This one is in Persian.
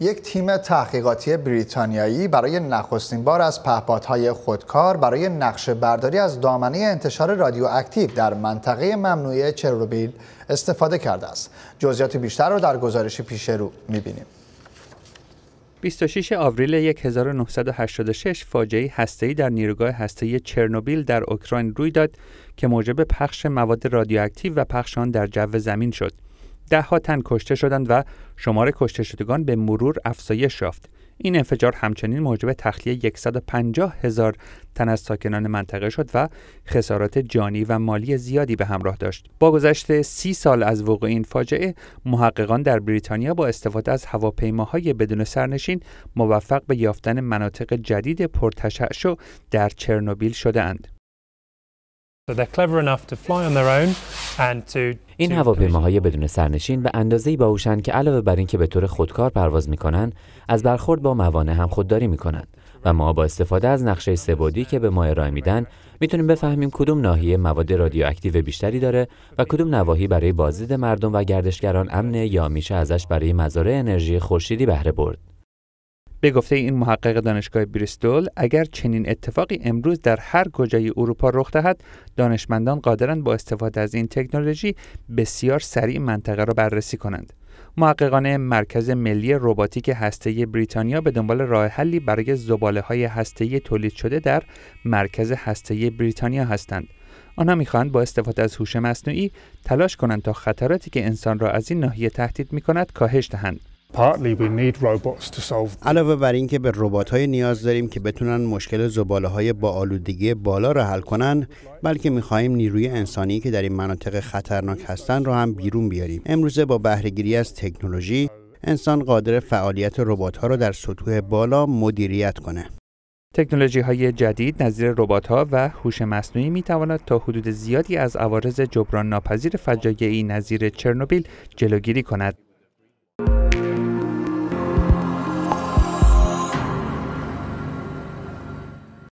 یک تیم تحقیقاتی بریتانیایی برای نخستین بار از پهپادهای خودکار برای نقشه برداری از دامنه انتشار رادیواکتیو در منطقه ممنوعه چرنوبیل استفاده کرده است. جزئیات بیشتر را در گزارش پیش رو می‌بینیم. 26 آوریل 1986 فاجعه هسته‌ای در نیروگاه هسته‌ای چرنوبیل در اوکراین روی داد که موجب پخش مواد رادیواکتیو و پخش آن در جو زمین شد. دهها تن کشته شدند و شمار کشته شدگان به مرور افزایش یافت این انفجار همچنین موجب تخلیه 150 هزار تن از ساکنان منطقه شد و خسارات جانی و مالی زیادی به همراه داشت. با گذشت سی سال از وقوع این فاجعه، محققان در بریتانیا با استفاده از هواپیماهای بدون سرنشین موفق به یافتن مناطق جدید پرتشعش در چرنوبیل شدهاند. So they're clever enough to fly on their own این هواپیماهای بدون سرنشین به اندازه‌ای باهوشند که علاوه بر اینکه به طور خودکار پرواز میکنند از برخورد با موانع هم خودداری میکنند و ما با استفاده از نقشه سبودی که به ما ارائه میدن میتونیم بفهمیم کدوم ناحیه مواد رادیواکتیو بیشتری داره و کدوم نواحی برای بازدید مردم و گردشگران امنه یا میشه ازش برای مزارع انرژی خورشیدی بهره برد به گفته این محقق دانشگاه بریستول اگر چنین اتفاقی امروز در هر کجای اروپا رخ دهد دانشمندان قادرند با استفاده از این تکنولوژی بسیار سریع منطقه را بررسی کنند محققان مرکز ملی رباتیک هسته بریتانیا به دنبال راه حلی برای زباله های هسته تولید شده در مرکز هسته بریتانیا هستند. آنها میخواهند با استفاده از هوش مصنوعی تلاش کنند تا خطراتی که انسان را از این ناحیه تهدید میکند کاهش دهند. علاوه بر اینکه به ربات های نیاز داریم که بتونن مشکل زباله های با آلودگی بالا را حل کنن بلکه خواهیم نیروی انسانی که در این مناطق خطرناک هستند را هم بیرون بیاریم امروزه با بهرهگیری از تکنولوژی انسان قادر فعالیت ربات ها را در سطوح بالا مدیریت کنه تکنولوژی های جدید نظیر ربات ها و هوش مصنوعی می تواند تا حدود زیادی از عوارض جبران ناپذیر فجایعی نظیر چرنوبیل جلوگیری کند